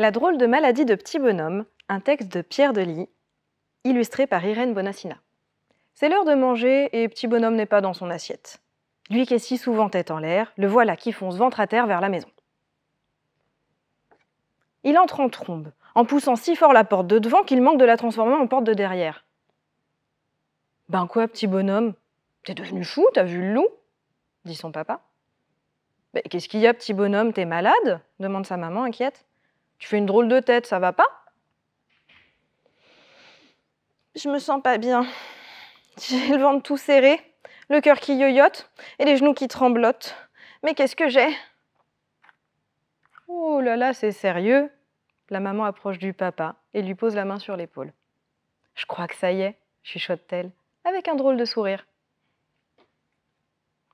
La drôle de maladie de petit bonhomme, un texte de Pierre Delis, illustré par Irène Bonassina. C'est l'heure de manger et petit bonhomme n'est pas dans son assiette. Lui qui est si souvent tête en l'air, le voilà qui fonce ventre à terre vers la maison. Il entre en trombe, en poussant si fort la porte de devant qu'il manque de la transformer en porte de derrière. Ben quoi, petit bonhomme T'es devenu fou, t'as vu le loup dit son papa. Ben qu'est-ce qu'il y a, petit bonhomme, t'es malade demande sa maman inquiète. Tu fais une drôle de tête, ça va pas Je me sens pas bien. J'ai le ventre tout serré, le cœur qui yoyote et les genoux qui tremblotent. Mais qu'est-ce que j'ai Oh là là, c'est sérieux La maman approche du papa et lui pose la main sur l'épaule. Je crois que ça y est, chuchote-t-elle, avec un drôle de sourire.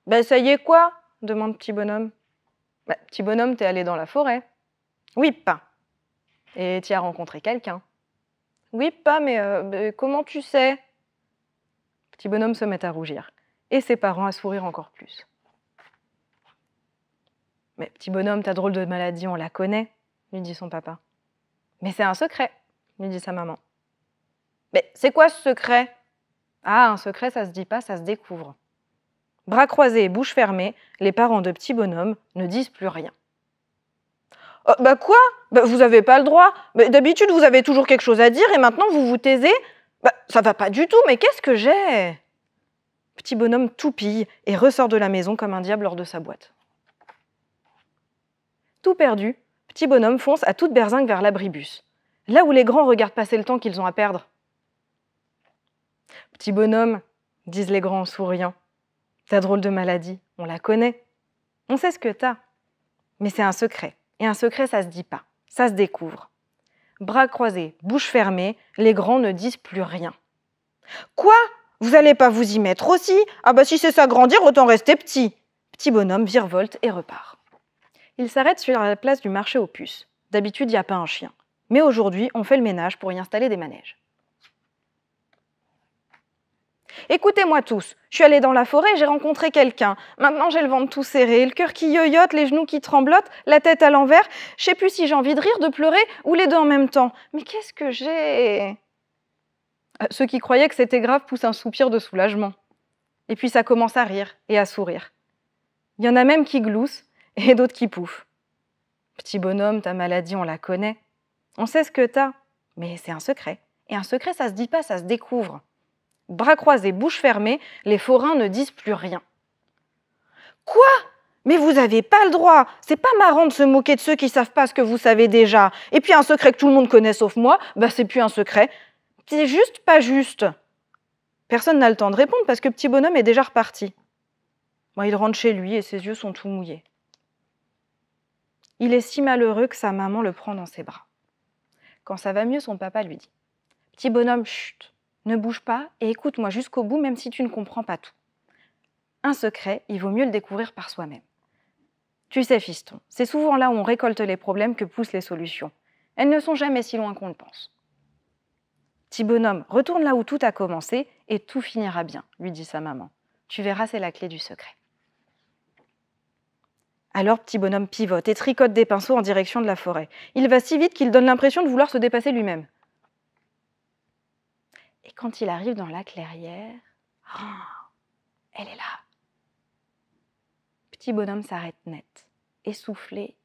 Ben ça y est quoi demande petit bonhomme. Ben, petit bonhomme, t'es allé dans la forêt. Oui, pas. Et tu as rencontré quelqu'un Oui, pas, mais, euh, comment tu sais Petit bonhomme se met à rougir, et ses parents à sourire encore plus. Mais petit bonhomme, ta drôle de maladie, on la connaît, lui dit son papa. Mais c'est un secret, lui dit sa maman. Mais c'est quoi ce secret Ah, un secret, ça se dit pas, ça se découvre. Bras croisés et bouche fermée, les parents de petit bonhomme ne disent plus rien. Oh, bah quoi bah, Vous n'avez pas le droit. D'habitude, vous avez toujours quelque chose à dire et maintenant vous vous taisez Bah ça va pas du tout, mais qu'est-ce que j'ai Petit bonhomme toupille et ressort de la maison comme un diable hors de sa boîte. Tout perdu, petit bonhomme fonce à toute berzingue vers l'abribus, là où les grands regardent passer le temps qu'ils ont à perdre. Petit bonhomme, disent les grands en souriant, ta drôle de maladie, on la connaît. On sait ce que t'as, mais c'est un secret. Et un secret, ça se dit pas, ça se découvre. Bras croisés, bouche fermée, les grands ne disent plus rien. Quoi Vous allez pas vous y mettre aussi Ah bah si c'est ça grandir, autant rester petit. Petit bonhomme virevolte et repart. Il s'arrête sur la place du marché aux puces. D'habitude, il n'y a pas un chien. Mais aujourd'hui, on fait le ménage pour y installer des manèges. Écoutez-moi tous, je suis allée dans la forêt, j'ai rencontré quelqu'un. Maintenant j'ai le ventre tout serré, le cœur qui yoyote, les genoux qui tremblotent, la tête à l'envers. Je sais plus si j'ai envie de rire, de pleurer ou les deux en même temps. Mais qu'est-ce que j'ai euh, Ceux qui croyaient que c'était grave poussent un soupir de soulagement. Et puis ça commence à rire et à sourire. Il y en a même qui gloussent et d'autres qui pouffent. Petit bonhomme, ta maladie, on la connaît. On sait ce que t'as, mais c'est un secret. Et un secret, ça se dit pas, ça se découvre. Bras croisés, bouche fermée, les forains ne disent plus rien. Quoi mais vous n'avez pas le droit. C'est pas marrant de se moquer de ceux qui savent pas ce que vous savez déjà. Et puis un secret que tout le monde connaît sauf moi, bah c'est plus un secret. C'est juste pas juste. Personne n'a le temps de répondre parce que petit bonhomme est déjà reparti. Moi, il rentre chez lui et ses yeux sont tout mouillés. Il est si malheureux que sa maman le prend dans ses bras. Quand ça va mieux, son papa lui dit Petit bonhomme, chut, ne bouge pas et écoute-moi jusqu'au bout même si tu ne comprends pas tout. Un secret, il vaut mieux le découvrir par soi-même. Tu sais, fiston, c'est souvent là où on récolte les problèmes que poussent les solutions. Elles ne sont jamais si loin qu'on le pense. Petit bonhomme, retourne là où tout a commencé et tout finira bien, lui dit sa maman. Tu verras, c'est la clé du secret. Alors petit bonhomme pivote et tricote des pinceaux en direction de la forêt. Il va si vite qu'il donne l'impression de vouloir se dépasser lui-même. Et quand il arrive dans la clairière, elle est là. Petit bonhomme s'arrête net, essoufflé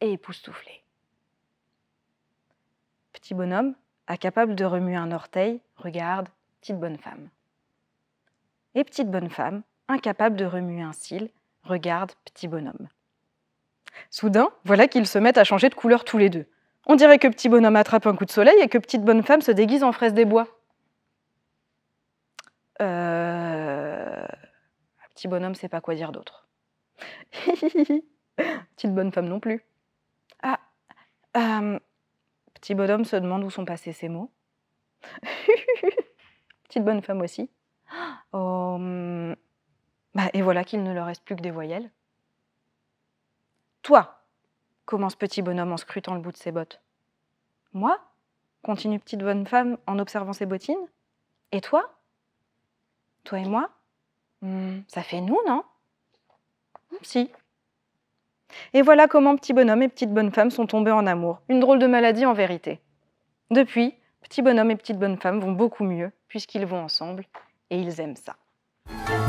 et époustouflé. Petit bonhomme, incapable de remuer un orteil, regarde petite bonne femme. Et petite bonne femme, incapable de remuer un cil, regarde petit bonhomme. Soudain, voilà qu'ils se mettent à changer de couleur tous les deux. On dirait que petit bonhomme attrape un coup de soleil et que petite bonne femme se déguise en fraise des bois. Euh... petit bonhomme sait pas quoi dire d'autre. Petite bonne femme non plus. Ah, euh, Petit bonhomme se demande où sont passés ces mots. Petite bonne femme aussi. Oh, hum, bah, et voilà qu'il ne leur reste plus que des voyelles. Toi, commence petit bonhomme en scrutant le bout de ses bottes. Moi, continue petite bonne femme en observant ses bottines. Et toi toi et moi hmm. Ça fait nous, non hmm, Si. Et voilà comment petit bonhomme et petite bonne femme sont tombés en amour. Une drôle de maladie en vérité. Depuis, petit bonhomme et petite bonne femme vont beaucoup mieux, puisqu'ils vont ensemble, et ils aiment ça.